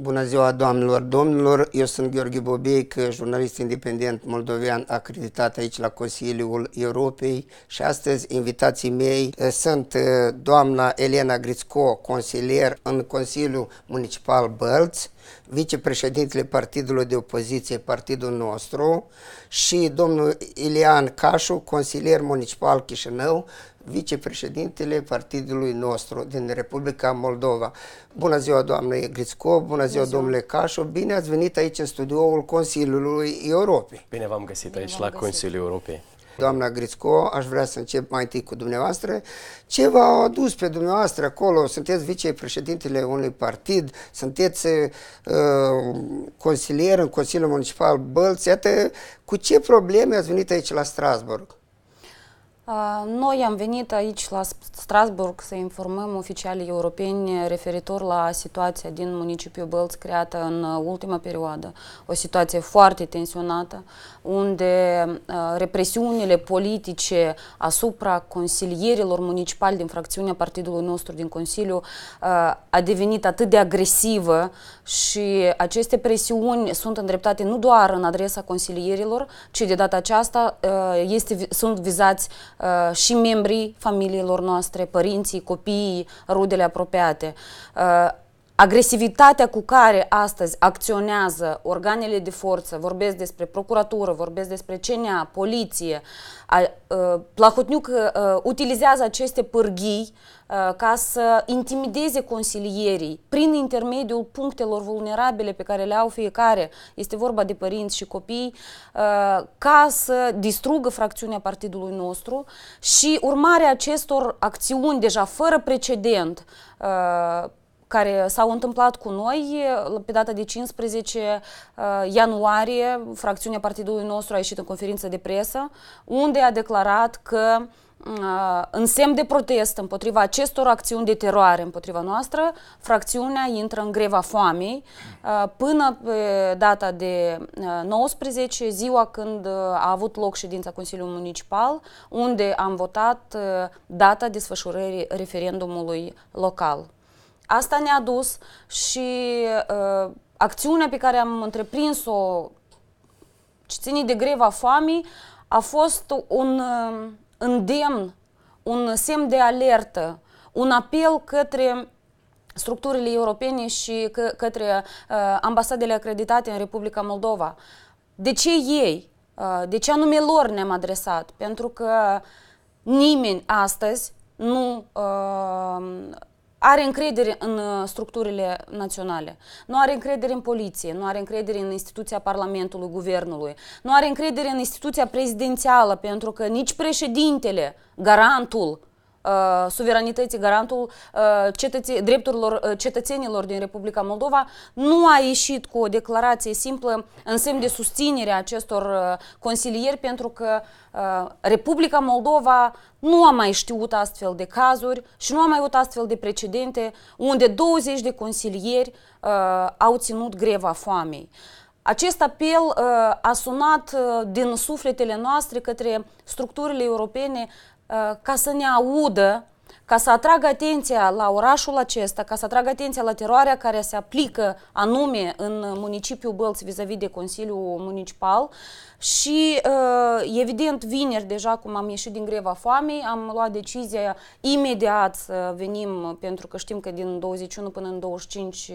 Bună ziua, doamnelor, domnilor! Eu sunt Gheorghe Bobeic, jurnalist independent moldovean acreditat aici la Consiliul Europei și astăzi invitații mei eh, sunt eh, doamna Elena Grițco, consilier în Consiliul Municipal Bălți, vicepreședintele partidului de opoziție, partidul nostru, și domnul Ilian Cașu, consilier municipal Chișinău, vicepreședintele partidului nostru din Republica Moldova. Bună ziua, doamnă Grițco, bună ziua, domnule Cașo, bine ați venit aici în studioul Consiliului Europei. Bine v-am găsit bine aici la găsit. Consiliul Europei. Doamna Grițco, aș vrea să încep mai întâi cu dumneavoastră. Ce v-a adus pe dumneavoastră acolo? Sunteți vicepreședintele unui partid, sunteți uh, consilier în Consiliul Municipal Bălți. Iată, cu ce probleme ați venit aici la Strasburg? Noi am venit aici la Strasburg să informăm oficialii europeni referitor la situația din municipiul Bălți creată în uh, ultima perioadă, o situație foarte tensionată, unde uh, represiunile politice asupra consilierilor municipali din fracțiunea partidului nostru din Consiliu uh, a devenit atât de agresivă și aceste presiuni sunt îndreptate nu doar în adresa consilierilor, ci de data aceasta este, sunt vizați uh, și membrii familiilor noastre, părinții, copiii, rudele apropiate. Uh, agresivitatea cu care astăzi acționează organele de forță, vorbesc despre procuratură, vorbesc despre CNA, poliție, a, ă, Plahotniuc ă, utilizează aceste pârghii ă, ca să intimideze consilierii prin intermediul punctelor vulnerabile pe care le au fiecare, este vorba de părinți și copii, ca să distrugă fracțiunea partidului nostru și urmarea acestor acțiuni deja fără precedent care s-au întâmplat cu noi. Pe data de 15 uh, ianuarie, fracțiunea partidului nostru a ieșit în conferință de presă, unde a declarat că uh, în semn de protest împotriva acestor acțiuni de teroare împotriva noastră, fracțiunea intră în greva foamei uh, până pe data de 19, ziua când a avut loc ședința Consiliului Municipal, unde am votat data desfășurării referendumului local. Asta ne-a dus și uh, acțiunea pe care am întreprins-o ce ține de greva foamei a fost un uh, îndemn, un semn de alertă, un apel către structurile europene și că, către uh, ambasadele acreditate în Republica Moldova. De ce ei? Uh, de ce anume lor ne-am adresat? Pentru că nimeni astăzi nu uh, are încredere în uh, structurile naționale, nu are încredere în poliție, nu are încredere în instituția Parlamentului, Guvernului, nu are încredere în instituția prezidențială, pentru că nici președintele, garantul suveranității, garantul uh, drepturilor cetățenilor din Republica Moldova, nu a ieșit cu o declarație simplă în semn de susținere a acestor consilieri, pentru că Republica Moldova nu a mai știut astfel de cazuri și nu a mai avut astfel de precedente unde 20 de consilieri au ținut greva foamei. Acest apel uh, a sunat uh, din sufletele noastre către structurile europene Uh, ca să ne audă, ca să atragă atenția la orașul acesta, ca să atragă atenția la teroarea care se aplică anume în municipiul Bălți vis-a-vis de Consiliul Municipal și uh, evident vineri deja cum am ieșit din greva foamei am luat decizia imediat să venim pentru că știm că din 21 până în 25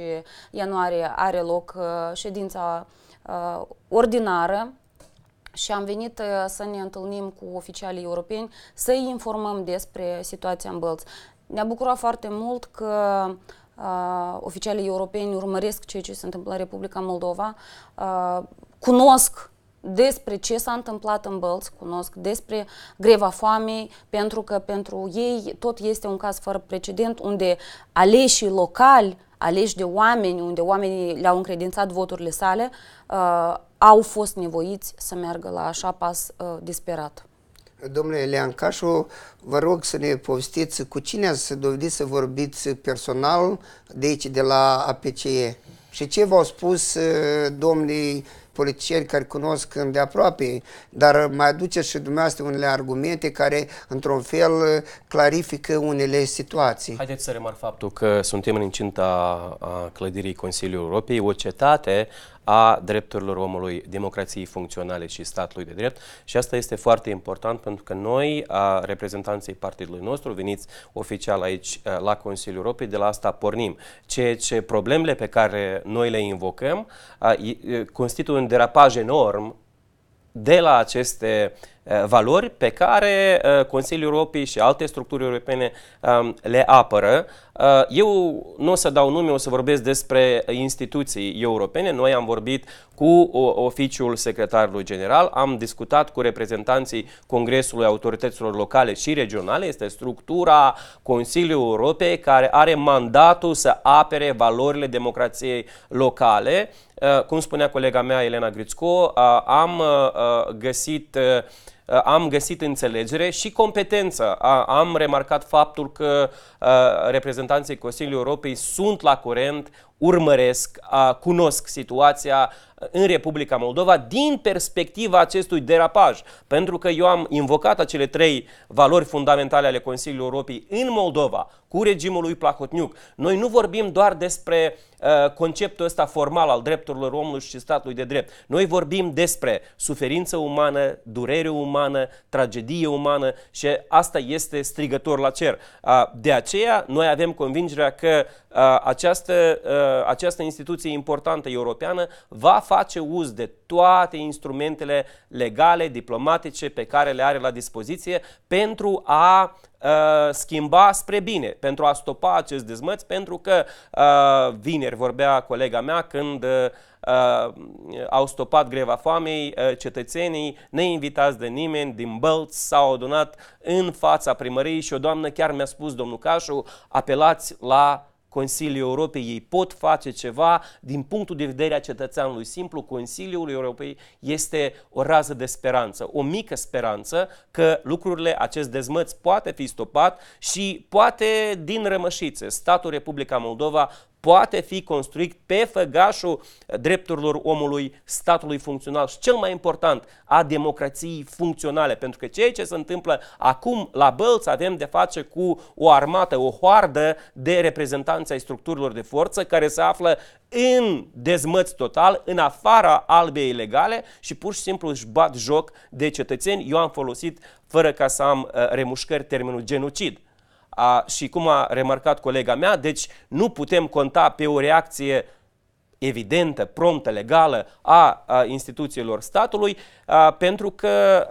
ianuarie are loc uh, ședința ordinară și am venit uh, să ne întâlnim cu oficialii europeni, să-i informăm despre situația în Bălți. Ne-a bucurat foarte mult că uh, oficialii europeni urmăresc ceea ce se întâmplă în Republica Moldova, uh, cunosc despre ce s-a întâmplat în Bălți, cunosc despre greva foamei, pentru că pentru ei tot este un caz fără precedent unde aleșii locali aleși de oameni, unde oamenii le-au încredințat voturile sale, uh, au fost nevoiți să meargă la așa pas uh, disperat. Domnule Cașu, vă rog să ne povestiți cu cine ați dovedit să vorbiți personal de aici, de la APCE. Și ce v-au spus uh, domnii politicieni care cunosc îndeaproape, dar mai aduceți și dumneavoastră unele argumente care, într-un fel, clarifică unele situații. Haideți să remarc faptul că suntem în incinta a clădirii Consiliului Europei, o cetate a drepturilor omului, democrației funcționale și statului de drept. Și asta este foarte important pentru că noi, reprezentanții partidului nostru, veniți oficial aici la Consiliul Europei, de la asta pornim. Ceea ce problemele pe care noi le invocăm constituie un derapaj enorm de la aceste uh, Eh, valori pe care eh, Consiliul Europei și alte structuri europene ehm, le apără. Eh, eu nu o să dau nume, o să vorbesc despre instituții europene. Noi am vorbit cu oficiul secretarului general, am discutat cu reprezentanții Congresului Autorităților Locale și Regionale. Este structura Consiliului Europei care are mandatul să apere valorile democrației locale. Cum spunea colega mea Elena Grițco, am găsit Uh, am găsit înțelegere și competență. Am remarcat faptul că uh, reprezentanții Consiliului Europei sunt la curent, urmăresc, cunosc situația în Republica Moldova din perspectiva acestui derapaj. Pentru că eu am invocat acele trei valori fundamentale ale Consiliului Europei în Moldova, cu regimul lui Plahotniuc. Noi nu vorbim doar despre uh, conceptul ăsta formal al drepturilor omului și statului de drept. Noi vorbim despre suferință umană, durere umană, tragedie umană și asta este strigător la cer. Uh, de aceea, noi avem convingerea că uh, această această instituție importantă europeană va face uz de toate instrumentele legale, diplomatice pe care le are la dispoziție pentru a uh, schimba spre bine, pentru a stopa acest dezmăț, pentru că uh, vineri vorbea colega mea când uh, au stopat greva foamei, cetățenii neinvitați de nimeni din Bălți s-au adunat în fața primăriei și o doamnă chiar mi-a spus, domnul Cașu, apelați la Consiliul Europei, ei pot face ceva din punctul de vedere a cetățeanului simplu, Consiliul Europei este o rază de speranță, o mică speranță că lucrurile, acest dezmăț poate fi stopat și poate din rămășițe statul Republica Moldova poate fi construit pe făgașul drepturilor omului, statului funcțional și cel mai important a democrației funcționale. Pentru că ceea ce se întâmplă acum la Bălți avem de face cu o armată, o hoardă de reprezentanți ai structurilor de forță care se află în dezmăț total, în afara albei legale și pur și simplu își bat joc de cetățeni. Eu am folosit, fără ca să am uh, remușcări, termenul genocid a, și cum a remarcat colega mea, deci nu putem conta pe o reacție evidentă, promptă, legală a, a instituțiilor statului, a, pentru că a,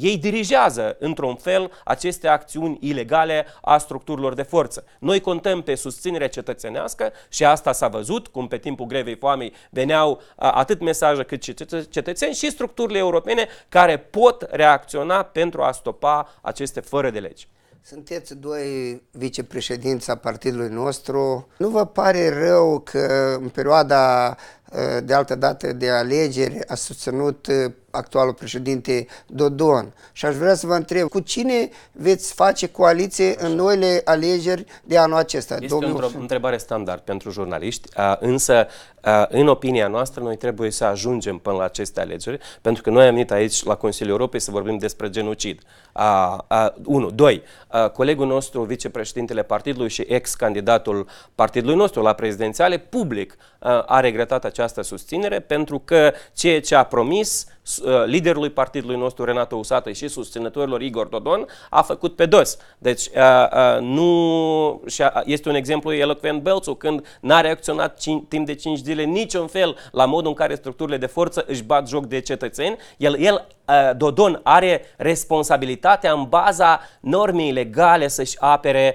ei dirigează, într-un fel, aceste acțiuni ilegale a structurilor de forță. Noi contăm pe susținerea cetățenească și asta s-a văzut, cum pe timpul grevei foamei veneau a, atât mesaje cât și cetățeni și structurile europene care pot reacționa pentru a stopa aceste fără de legi. Sunteți doi vicepreședinți a partidului nostru. Nu vă pare rău că în perioada Eh, de altă dată de alegeri a susținut eh, actualul președinte Dodon. Și aș vrea să vă întreb, cu cine veți face coaliție Așa. în noile alegeri de anul acesta? Este Domnul... o întrebare standard pentru jurnaliști, însă, în opinia noastră, noi trebuie să ajungem până la aceste alegeri, pentru că noi am venit aici la Consiliul Europei să vorbim despre genocid. A, a, unu. Doi, a, colegul nostru, vicepreședintele partidului și ex-candidatul partidului nostru la prezidențiale, public, a, a regretat acest această susținere pentru că ceea ce a promis Uh, liderului partidului nostru, Renato Usată, și susținătorilor Igor Dodon, a făcut pe dos. Deci uh, uh, nu, și este un exemplu elocvent Belțu, când n-a reacționat timp de 5 zile niciun fel la modul în care structurile de forță își bat joc de cetățeni. El, el Dodon are responsabilitatea în baza normei legale să-și apere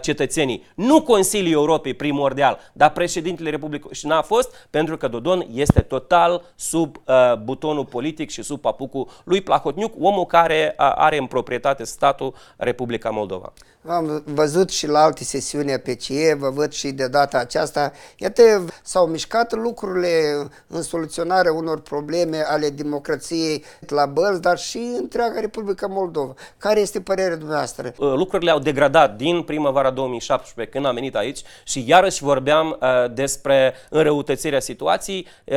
cetățenii. Nu Consiliul Europei primordial, dar președintele Republicii și n-a fost pentru că Dodon este total sub butonul politic politic și sub papucul lui Plahotniuc, omul care are în proprietate statul Republica Moldova v Am văzut și la alte sesiuni PCE, vă văd și de data aceasta. Iată, s-au mișcat lucrurile în soluționarea unor probleme ale democrației la Bălți, dar și întreaga Republica Moldova. Care este părerea dumneavoastră? Uh, lucrurile au degradat din primăvara 2017, când am venit aici și iarăși vorbeam uh, despre înrăutățirea situației. Uh,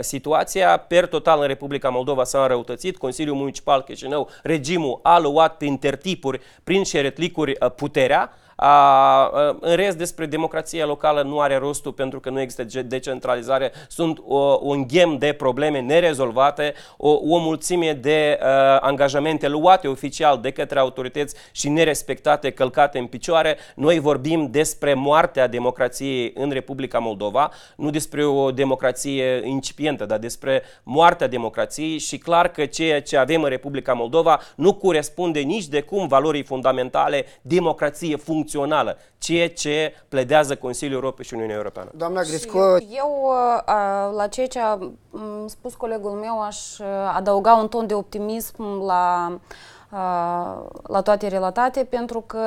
situația per total în Republica Moldova s-a înrăutățit. Consiliul Municipal Chișinău, regimul a luat prin tertipuri, prin șeretlicuri puterea, în rest, despre democrația locală nu are rostul pentru că nu există decentralizare. Sunt un ghem de probleme nerezolvate, o, o mulțime de angajamente luate oficial de către autorități și nerespectate, călcate în picioare. Noi vorbim despre moartea democrației în Republica Moldova, nu despre o democrație incipientă, dar despre moartea democrației și clar că ceea ce avem în Republica Moldova nu corespunde nici de cum valorii fundamentale democrație funcțională funcțională, ceea ce pledează Consiliul Europei și Uniunea Europeană. Doamna Grisco... Eu, eu la ceea ce a spus colegul meu aș adăuga un ton de optimism la uh, la toate relatate, pentru că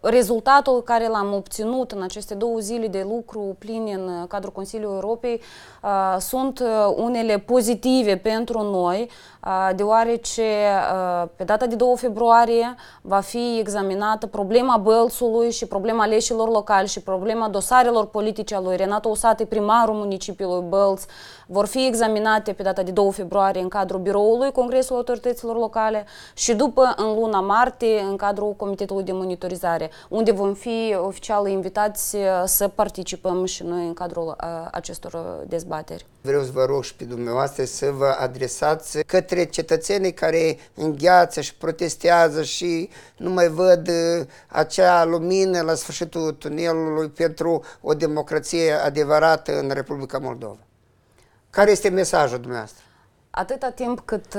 rezultatul care l-am obținut în aceste două zile de lucru plin în cadrul Consiliului Europei sunt unele pozitive pentru noi, deoarece pe data de 2 februarie va fi examinată problema Bălțului și problema leșilor locali și problema dosarelor politice a lui Renato Usate, primarul municipiului Bălț, vor fi examinate pe data de 2 februarie în cadrul biroului Congresului Autorităților Locale și după în luna martie în cadrul Comitetului de Monitorizare, unde vom fi oficial invitați uh, să participăm și noi în cadrul uh, acestor uh, dezbateri. Vreau să vă rog și pe dumneavoastră să vă adresați către cetățenii care îngheață și protestează și nu mai văd acea lumină la sfârșitul tunelului pentru o democrație adevărată în Republica Moldova. Care este mesajul dumneavoastră? Atâta timp cât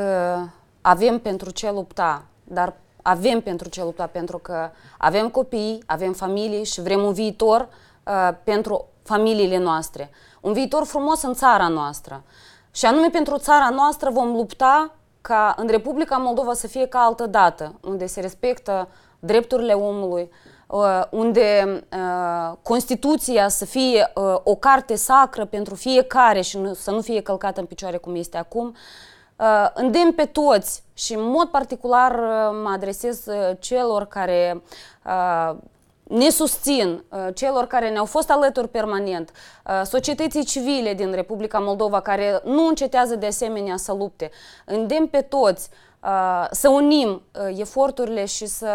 avem pentru ce lupta, dar avem pentru ce lupta, pentru că avem copii, avem familii și vrem un viitor uh, pentru familiile noastre. Un viitor frumos în țara noastră. Și anume pentru țara noastră vom lupta ca în Republica Moldova să fie ca altă dată, unde se respectă drepturile omului, uh, unde uh, Constituția să fie uh, o carte sacră pentru fiecare și să nu fie călcată în picioare cum este acum, Uh, îndemn pe toți și în mod particular uh, mă adresez uh, celor care ne susțin celor care ne-au fost alături permanent, societății civile din Republica Moldova care nu încetează de asemenea să lupte. Îndemn pe toți Uh, să unim uh, eforturile și să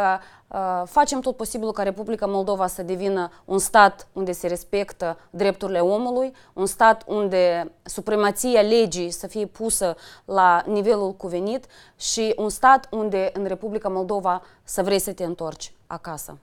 uh, facem tot posibilul ca Republica Moldova să devină un stat unde se respectă drepturile omului, un stat unde supremația legii să fie pusă la nivelul cuvenit și un stat unde în Republica Moldova să vrei să te întorci acasă.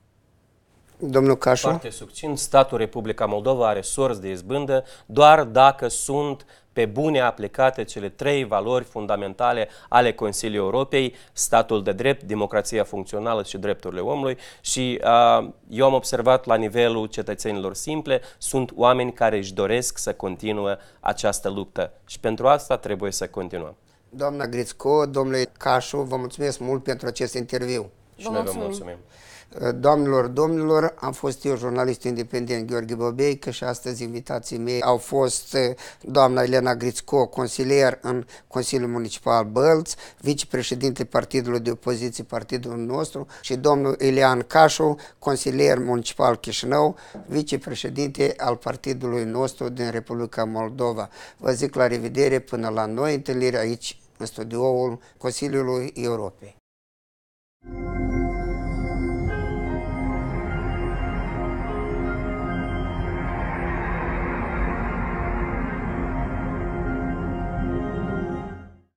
Domnul Cașu? Foarte succint, statul Republica Moldova are sorți de izbândă doar dacă sunt pe bune aplicate cele trei valori fundamentale ale Consiliului Europei, statul de drept, democrația funcțională și drepturile omului și uh, eu am observat la nivelul cetățenilor simple, sunt oameni care își doresc să continue această luptă și pentru asta trebuie să continuăm. Doamna Grițco, domnule Cașu, vă mulțumesc mult pentru acest interviu. Și noi vă mulțumim. Eh, doamnelor, domnilor, am fost eu jurnalist independent Gheorghe Bobeică și astăzi invitații mei au fost eh, doamna Elena Grițco, consilier în Consiliul Municipal Bălț, vicepreședinte partidului de opoziție, partidul nostru, și domnul Ilian Cașu, consilier municipal Chișinău, vicepreședinte al partidului nostru din Republica Moldova. Vă zic la revedere până la noi întâlniri aici în studioul Consiliului Europei. Thank you.